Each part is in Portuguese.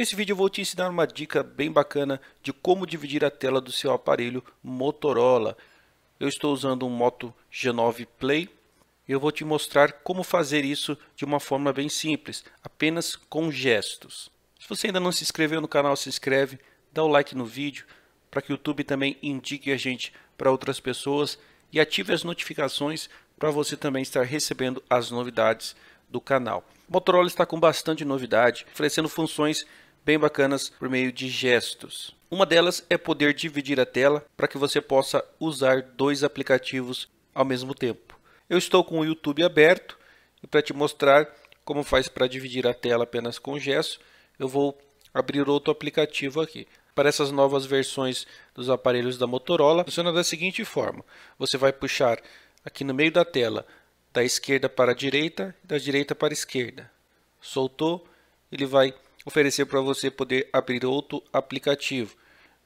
nesse vídeo eu vou te ensinar uma dica bem bacana de como dividir a tela do seu aparelho Motorola. Eu estou usando um Moto G9 Play. e Eu vou te mostrar como fazer isso de uma forma bem simples, apenas com gestos. Se você ainda não se inscreveu no canal, se inscreve, dá o like no vídeo para que o YouTube também indique a gente para outras pessoas e ative as notificações para você também estar recebendo as novidades do canal. Motorola está com bastante novidade, oferecendo funções bem bacanas por meio de gestos. Uma delas é poder dividir a tela para que você possa usar dois aplicativos ao mesmo tempo. Eu estou com o YouTube aberto e para te mostrar como faz para dividir a tela apenas com gesto, eu vou abrir outro aplicativo aqui. Para essas novas versões dos aparelhos da Motorola, funciona da seguinte forma: você vai puxar aqui no meio da tela, da esquerda para a direita e da direita para a esquerda. Soltou, ele vai oferecer para você poder abrir outro aplicativo.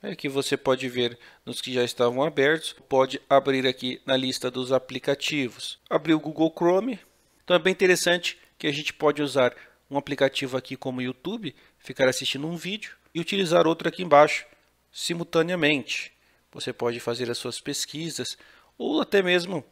Aqui é você pode ver nos que já estavam abertos, pode abrir aqui na lista dos aplicativos. Abriu o Google Chrome. Então é bem interessante que a gente pode usar um aplicativo aqui como YouTube, ficar assistindo um vídeo e utilizar outro aqui embaixo simultaneamente. Você pode fazer as suas pesquisas ou até mesmo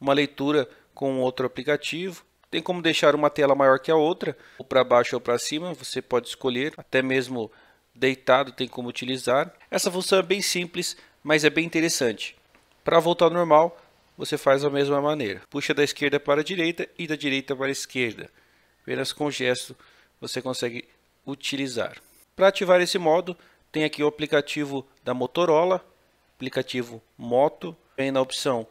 uma leitura com outro aplicativo tem como deixar uma tela maior que a outra, ou para baixo ou para cima, você pode escolher, até mesmo deitado tem como utilizar. Essa função é bem simples, mas é bem interessante. Para voltar ao normal, você faz da mesma maneira. Puxa da esquerda para a direita e da direita para a esquerda. Apenas com gesto você consegue utilizar. Para ativar esse modo, tem aqui o aplicativo da Motorola, aplicativo Moto, vem na opção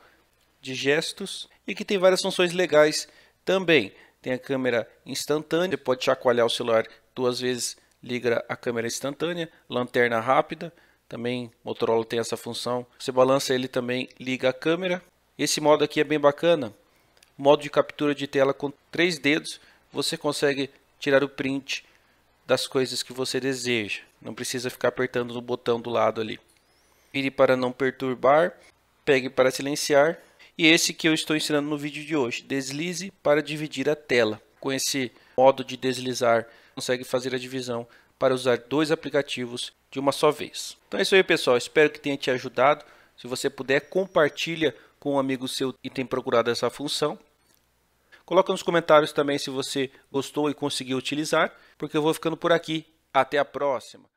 de gestos e que tem várias funções legais também tem a câmera instantânea, pode chacoalhar o celular duas vezes, liga a câmera instantânea, lanterna rápida, também Motorola tem essa função. Você balança ele também, liga a câmera. Esse modo aqui é bem bacana, modo de captura de tela com três dedos, você consegue tirar o print das coisas que você deseja. Não precisa ficar apertando no botão do lado ali. Vire para não perturbar, pegue para silenciar, e esse que eu estou ensinando no vídeo de hoje. Deslize para dividir a tela. Com esse modo de deslizar, consegue fazer a divisão para usar dois aplicativos de uma só vez. Então é isso aí pessoal, espero que tenha te ajudado. Se você puder, compartilha com um amigo seu e tem procurado essa função. Coloca nos comentários também se você gostou e conseguiu utilizar, porque eu vou ficando por aqui. Até a próxima!